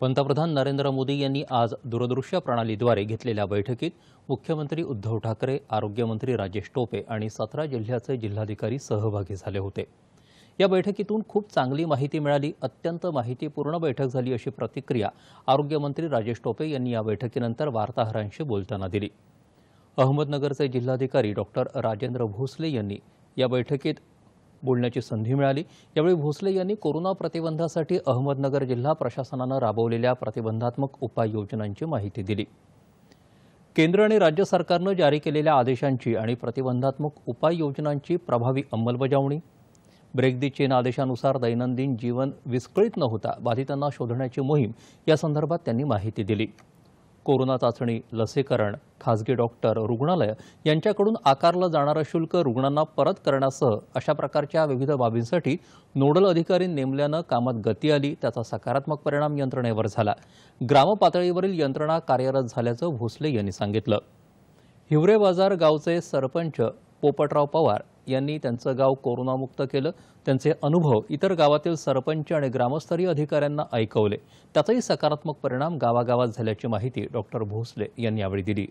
पंतप्रधान नरेंद्र मोदी यांनी आज दूरदृश्य प्रणालीद्वारे घेतलेल्या बैठकीत मुख्यमंत्री उद्धव ठाकरे आरोग्यमंत्री राजेश टोपे आणि सतरा जिल्ह्याचे जिल्हाधिकारी सहभागी झाले होते या बैठकीतून खूप चांगली माहिती मिळाली अत्यंत माहितीपूर्ण बैठक झाली अशी प्रतिक्रिया आरोग्यमंत्री राजेश टोपे यांनी या बैठकीनंतर वार्ताहरांशी बोलताना दिली अहमदनगरचे जिल्हाधिकारी डॉक्टर राजेंद्र भोसले यांनी या बैठकीत बोलण्याची संधी मिळाली यावेळी भोसले यांनी कोरोना प्रतिबंधासाठी अहमदनगर जिल्हा प्रशासनानं राबवलेल्या प्रतिबंधात्मक उपाययोजनांची माहिती दिली केंद्र आणि राज्य सरकारनं जारी केलेल्या आदेशांची आणि प्रतिबंधात्मक उपाययोजनांची प्रभावी अंमलबजावणी ब्रेक दी चेन आदेशानुसार दैनंदिन जीवन विस्कळीत न होता बाधितांना शोधण्याची मोहीम या संदर्भात त्यांनी माहिती दिली कोरोना चाचणी लसीकरण खासगी डॉक्टर रुग्णालय यांच्याकडून आकारलं जाणारं शुल्क रुग्णांना परत करण्यासह अशा प्रकारच्या विविध बाबींसाठी नोडल अधिकारी नेमल्यानं कामात गती आली त्याचा सकारात्मक परिणाम यंत्रणेवर झाला ग्रामपातळीवरील यंत्रणा कार्यरत झाल्याचं भोसले यांनी सांगितलं हिवरे बाजार गावचे सरपंच पोपटराव पवार यांनी त्यांचं गाव कोरोनामुक्त केलं त्यांचे अनुभव इतर गावातील सरपंच आणि ग्रामस्तरीय अधिकाऱ्यांना ऐकवले त्याचाही सकारात्मक परिणाम गावागावात झाल्याची माहिती डॉक्टर भोसले यांनी यावेळी दिली